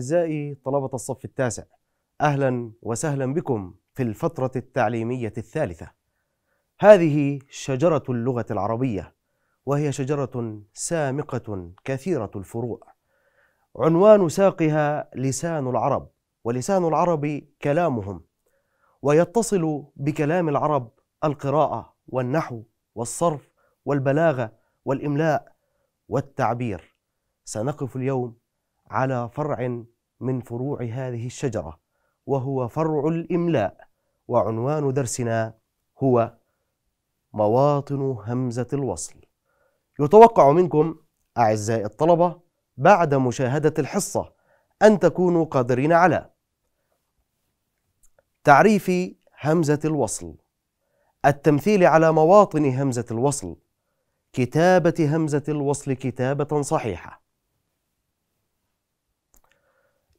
أعزائي طلبة الصف التاسع أهلا وسهلا بكم في الفترة التعليمية الثالثة هذه شجرة اللغة العربية وهي شجرة سامقة كثيرة الفروع عنوان ساقها لسان العرب ولسان العرب كلامهم ويتصل بكلام العرب القراءة والنحو والصرف والبلاغة والإملاء والتعبير سنقف اليوم على فرع من فروع هذه الشجرة وهو فرع الإملاء وعنوان درسنا هو مواطن همزة الوصل يتوقع منكم أعزائي الطلبة بعد مشاهدة الحصة أن تكونوا قادرين على تعريف همزة الوصل التمثيل على مواطن همزة الوصل كتابة همزة الوصل كتابة صحيحة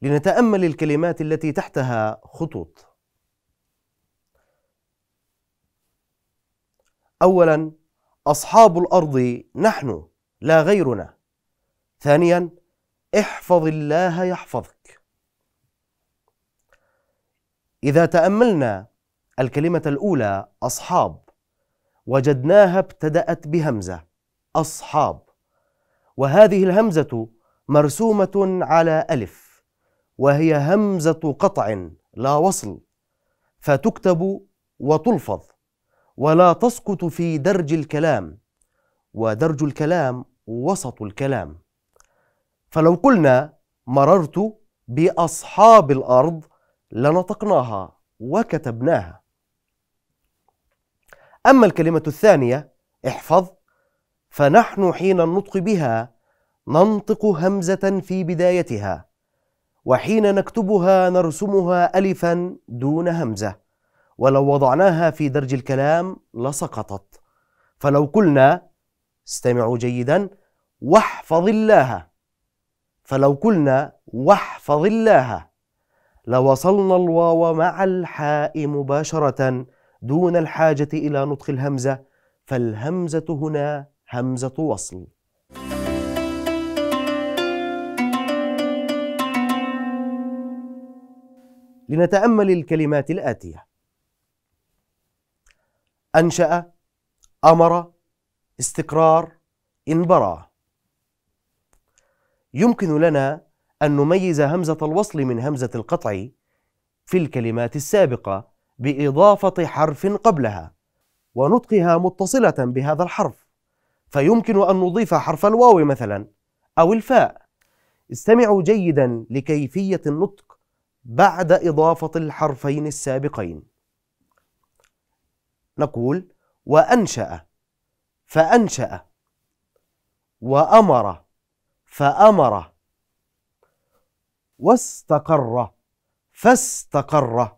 لنتامل الكلمات التي تحتها خطوط اولا اصحاب الارض نحن لا غيرنا ثانيا احفظ الله يحفظك اذا تاملنا الكلمه الاولى اصحاب وجدناها ابتدات بهمزه اصحاب وهذه الهمزه مرسومه على الف وهي همزة قطع لا وصل فتكتب وتلفظ ولا تسقط في درج الكلام ودرج الكلام وسط الكلام فلو قلنا مررت بأصحاب الأرض لنطقناها وكتبناها أما الكلمة الثانية احفظ فنحن حين النطق بها ننطق همزة في بدايتها وحين نكتبها نرسمها ألفا دون همزة ولو وضعناها في درج الكلام لسقطت فلو قلنا استمعوا جيدا واحفظ الله فلو قلنا واحفظ الله لوصلنا الواو مع الحاء مباشرة دون الحاجة إلى نطق الهمزة فالهمزة هنا همزة وصل لنتامل الكلمات الاتيه انشا امر استقرار انبرى يمكن لنا ان نميز همزه الوصل من همزه القطع في الكلمات السابقه باضافه حرف قبلها ونطقها متصله بهذا الحرف فيمكن ان نضيف حرف الواو مثلا او الفاء استمعوا جيدا لكيفيه النطق بعد إضافة الحرفين السابقين نقول وأنشأ فأنشأ وأمر فأمر واستقر فاستقر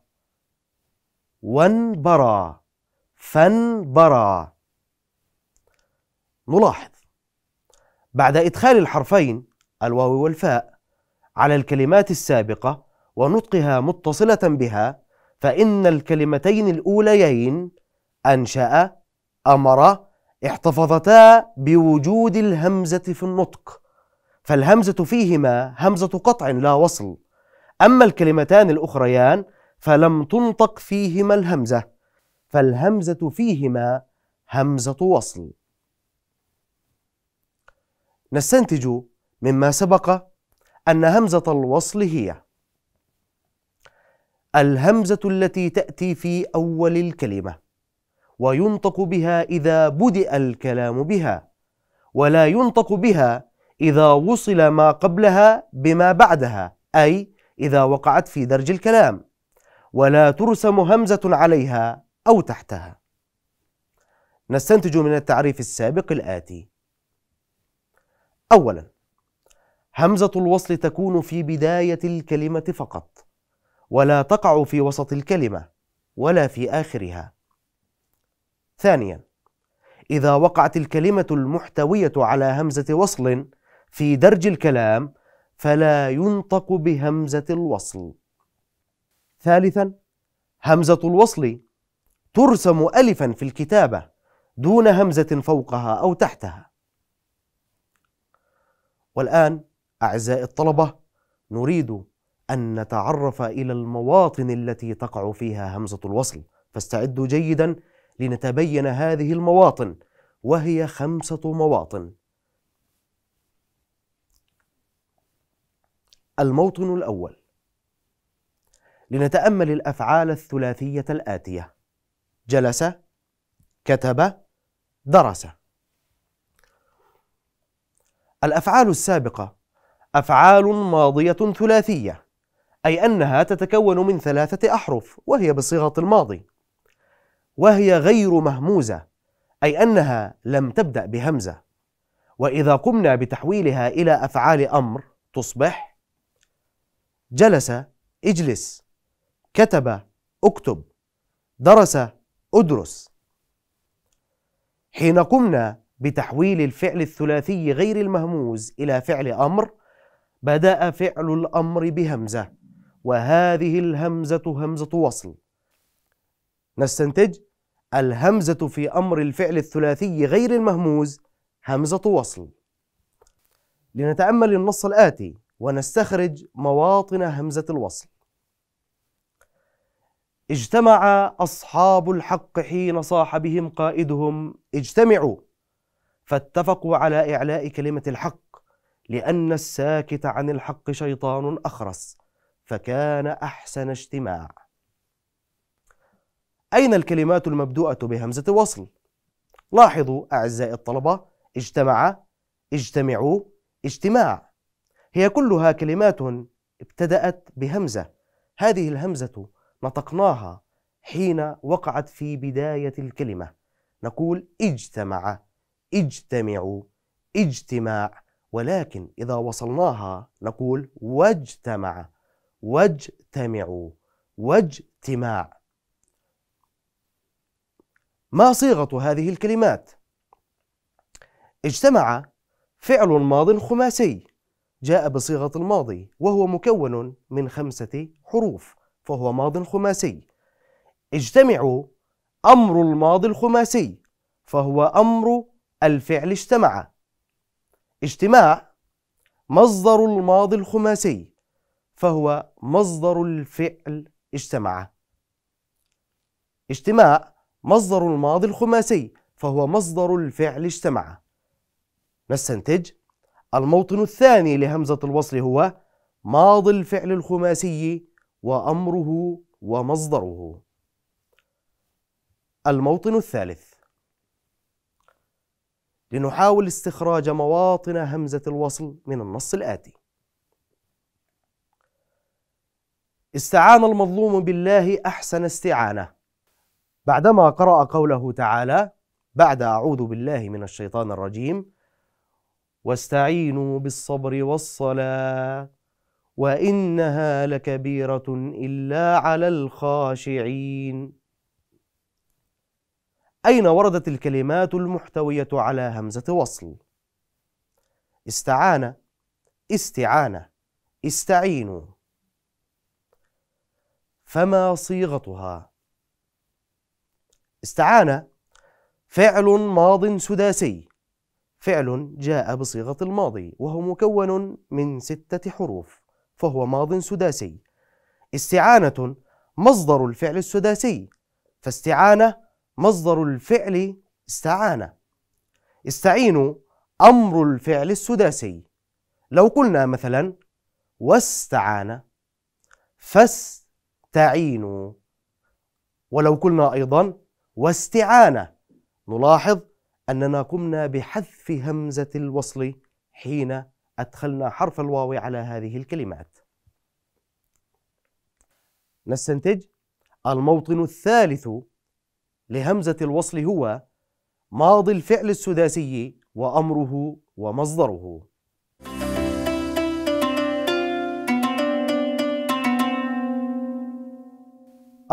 وانبرى فانبرى نلاحظ بعد إدخال الحرفين الواو والفاء على الكلمات السابقة ونطقها متصلة بها فإن الكلمتين الأوليين أنشأ أمر احتفظتا بوجود الهمزة في النطق فالهمزة فيهما همزة قطع لا وصل أما الكلمتان الأخريان فلم تنطق فيهما الهمزة فالهمزة فيهما همزة وصل نستنتج مما سبق أن همزة الوصل هي الهمزة التي تأتي في أول الكلمة وينطق بها إذا بدأ الكلام بها ولا ينطق بها إذا وصل ما قبلها بما بعدها أي إذا وقعت في درج الكلام ولا ترسم همزة عليها أو تحتها نستنتج من التعريف السابق الآتي أولا همزة الوصل تكون في بداية الكلمة فقط ولا تقع في وسط الكلمة ولا في آخرها. ثانيا إذا وقعت الكلمة المحتوية على همزة وصل في درج الكلام فلا ينطق بهمزة الوصل. ثالثا همزة الوصل ترسم ألفا في الكتابة دون همزة فوقها أو تحتها. والآن أعزائي الطلبة نريد أن نتعرف إلى المواطن التي تقع فيها همزة الوصل فاستعدوا جيدا لنتبين هذه المواطن وهي خمسة مواطن الموطن الأول لنتأمل الأفعال الثلاثية الآتية جلس كتب درس الأفعال السابقة أفعال ماضية ثلاثية أي أنها تتكون من ثلاثة أحرف وهي بصيغة الماضي وهي غير مهموزة أي أنها لم تبدأ بهمزة وإذا قمنا بتحويلها إلى أفعال أمر تصبح جلس اجلس كتب اكتب درس ادرس حين قمنا بتحويل الفعل الثلاثي غير المهموز إلى فعل أمر بدأ فعل الأمر بهمزة وهذه الهمزة همزة وصل نستنتج الهمزة في أمر الفعل الثلاثي غير المهموز همزة وصل لنتأمل النص الآتي ونستخرج مواطن همزة الوصل اجتمع أصحاب الحق حين صاحبهم قائدهم اجتمعوا فاتفقوا على إعلاء كلمة الحق لأن الساكت عن الحق شيطان أخرس فكان أحسن اجتماع أين الكلمات المبدوءة بهمزة وصل؟ لاحظوا أعزائي الطلبة اجتمع اجتمعوا اجتماع هي كلها كلمات ابتدأت بهمزة هذه الهمزة نطقناها حين وقعت في بداية الكلمة نقول اجتمع اجتمعوا اجتماع ولكن إذا وصلناها نقول واجتمع واجتمعوا واجتماع ما صيغة هذه الكلمات؟ اجتمع فعل ماض خماسي جاء بصيغة الماضي وهو مكون من خمسة حروف فهو ماض خماسي اجتمعوا أمر الماضي الخماسي فهو أمر الفعل اجتمع اجتماع مصدر الماضي الخماسي فهو مصدر الفعل اجتمع اجتماع مصدر الماضي الخماسي فهو مصدر الفعل اجتمع نستنتج الموطن الثاني لهمزة الوصل هو ماضي الفعل الخماسي وأمره ومصدره الموطن الثالث لنحاول استخراج مواطن همزة الوصل من النص الآتي استعان المظلوم بالله أحسن استعانة بعدما قرأ قوله تعالى بعد أعوذ بالله من الشيطان الرجيم واستعينوا بالصبر والصلاة وإنها لكبيرة إلا على الخاشعين أين وردت الكلمات المحتوية على همزة وصل؟ استعان استعانة استعينوا فما صيغتها استعان فعل ماض سداسي فعل جاء بصيغة الماضي وهو مكون من ستة حروف فهو ماض سداسي استعانة مصدر الفعل السداسي فاستعانة مصدر الفعل استعانة استعين أمر الفعل السداسي لو قلنا مثلا واستعان فاستعان استعينوا ولو قلنا أيضا واستعانة نلاحظ أننا قمنا بحذف همزة الوصل حين أدخلنا حرف الواو على هذه الكلمات نستنتج الموطن الثالث لهمزة الوصل هو ماضي الفعل السداسي وأمره ومصدره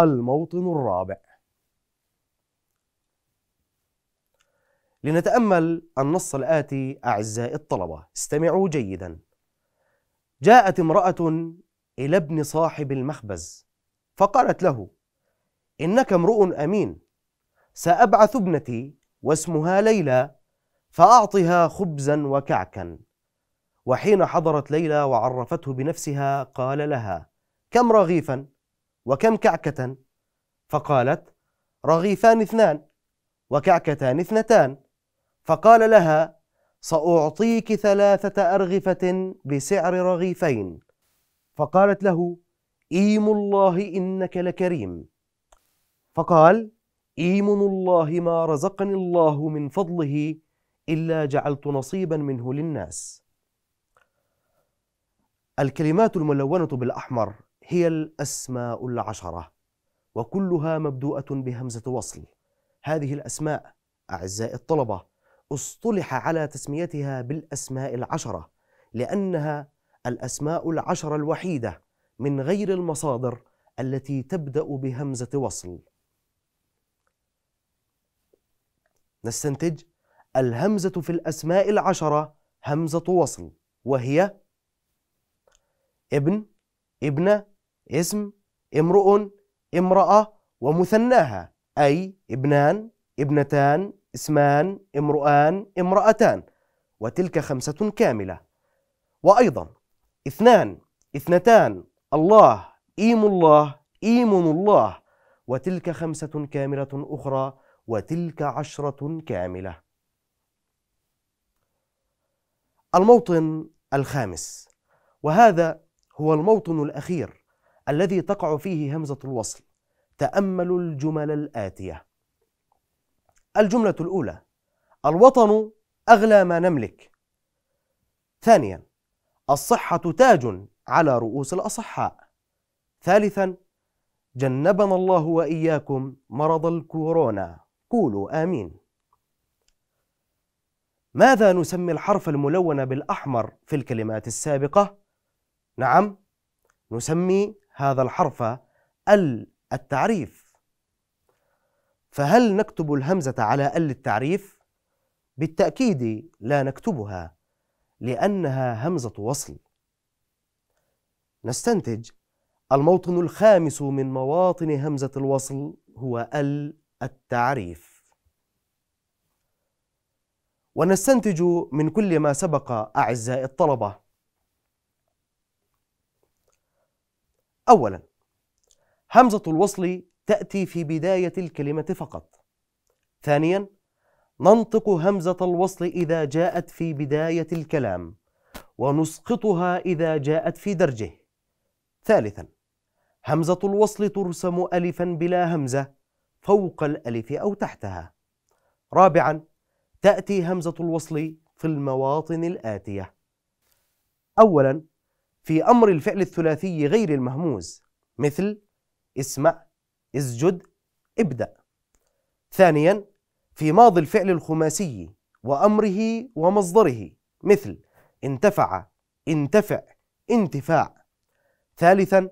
الموطن الرابع لنتأمل النص الآتي أعزائي الطلبة استمعوا جيدا جاءت امرأة إلى ابن صاحب المخبز فقالت له إنك امرؤ أمين سأبعث ابنتي واسمها ليلى فأعطها خبزا وكعكا وحين حضرت ليلى وعرفته بنفسها قال لها كم رغيفا وكم كعكة فقالت رغيفان اثنان وكعكتان اثنتان فقال لها سأعطيك ثلاثة أرغفة بسعر رغيفين فقالت له إيم الله إنك لكريم فقال إيم الله ما رزقني الله من فضله إلا جعلت نصيبا منه للناس الكلمات الملونة بالأحمر هي الأسماء العشرة وكلها مبدوءة بهمزة وصل هذه الأسماء أعزائي الطلبة اصطلح على تسميتها بالأسماء العشرة لأنها الأسماء العشرة الوحيدة من غير المصادر التي تبدأ بهمزة وصل نستنتج الهمزة في الأسماء العشرة همزة وصل وهي ابن ابنة اسم امرؤ امرأة ومثناها أي ابنان ابنتان اسمان امرؤان امرأتان وتلك خمسة كاملة وأيضا اثنان اثنتان الله إيم الله إيم الله وتلك خمسة كاملة أخرى وتلك عشرة كاملة الموطن الخامس وهذا هو الموطن الأخير الذي تقع فيه همزة الوصل تأملوا الجمل الآتية الجملة الأولى الوطن أغلى ما نملك ثانيا الصحة تاج على رؤوس الأصحاء ثالثا جنبنا الله وإياكم مرض الكورونا قولوا آمين ماذا نسمي الحرف الملون بالأحمر في الكلمات السابقة؟ نعم نسمي هذا الحرف ال التعريف فهل نكتب الهمزة على ال التعريف؟ بالتأكيد لا نكتبها لأنها همزة وصل نستنتج الموطن الخامس من مواطن همزة الوصل هو ال التعريف ونستنتج من كل ما سبق أعزائي الطلبة أولا همزة الوصل تأتي في بداية الكلمة فقط ثانيا ننطق همزة الوصل إذا جاءت في بداية الكلام ونسقطها إذا جاءت في درجه ثالثا همزة الوصل ترسم ألفا بلا همزة فوق الألف أو تحتها رابعا تأتي همزة الوصل في المواطن الآتية أولا في أمر الفعل الثلاثي غير المهموز مثل اسمع اسجد ابدأ ثانيا في ماضي الفعل الخماسي وأمره ومصدره مثل انتفع انتفع انتفاع ثالثا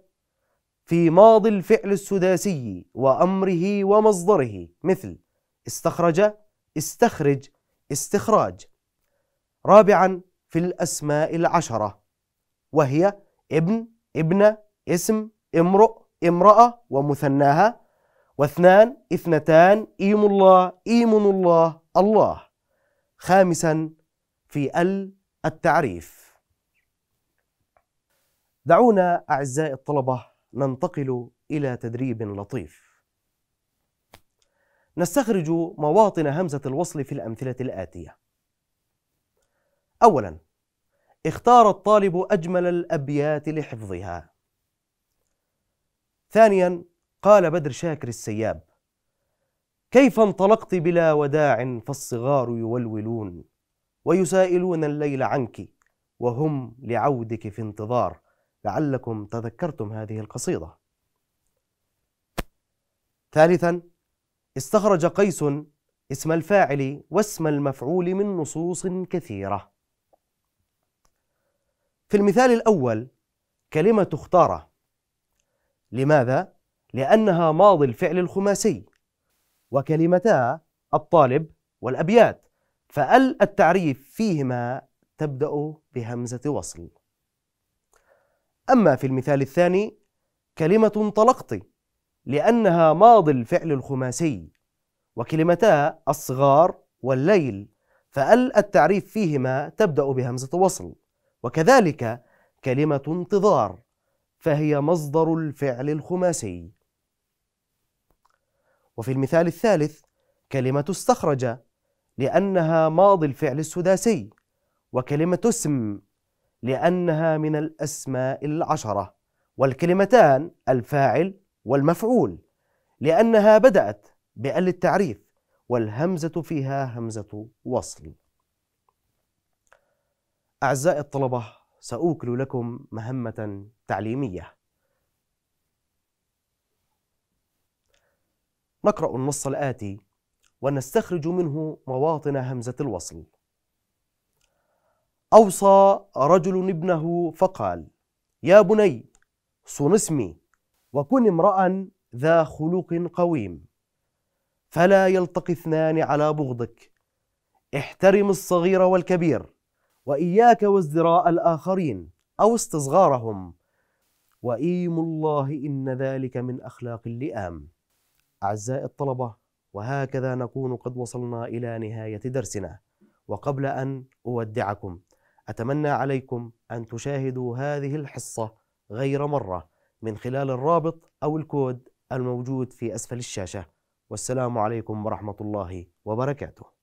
في ماضي الفعل السداسي وأمره ومصدره مثل استخرج استخرج استخراج رابعا في الأسماء العشرة وهي ابن ابنة اسم امرؤ امرأة ومثناها واثنان اثنتان إيم الله إيم الله الله خامسا في ال التعريف دعونا أعزائي الطلبة ننتقل إلى تدريب لطيف نستخرج مواطن همزة الوصل في الأمثلة الآتية أولاً اختار الطالب أجمل الأبيات لحفظها ثانيا قال بدر شاكر السياب كيف انطلقت بلا وداع فالصغار يولولون ويسائلون الليل عنك وهم لعودك في انتظار لعلكم تذكرتم هذه القصيدة ثالثا استخرج قيس اسم الفاعل واسم المفعول من نصوص كثيرة في المثال الأول كلمة اختار لماذا؟ لأنها ماضي الفعل الخماسي وكلمتا الطالب والأبيات فال التعريف فيهما تبدأ بهمزة وصل أما في المثال الثاني كلمة انطلقت لأنها ماضي الفعل الخماسي وكلمتا الصغار والليل فال التعريف فيهما تبدأ بهمزة وصل وكذلك كلمة انتظار فهي مصدر الفعل الخماسي وفي المثال الثالث كلمة استخرج لأنها ماضي الفعل السداسي وكلمة اسم لأنها من الأسماء العشرة والكلمتان الفاعل والمفعول لأنها بدأت بأل التعريف والهمزة فيها همزة وصل أعزائي الطلبة سأوكل لكم مهمة تعليمية نقرأ النص الآتي ونستخرج منه مواطن همزة الوصل أوصى رجل ابنه فقال يا بني صن اسمي وكن امرأ ذا خلق قويم فلا يلتقي اثنان على بغضك احترم الصغير والكبير وإياك وازدراء الآخرين أو استصغارهم وإيم الله إن ذلك من أخلاق اللئام أعزائي الطلبة وهكذا نكون قد وصلنا إلى نهاية درسنا وقبل أن أودعكم أتمنى عليكم أن تشاهدوا هذه الحصة غير مرة من خلال الرابط أو الكود الموجود في أسفل الشاشة والسلام عليكم ورحمة الله وبركاته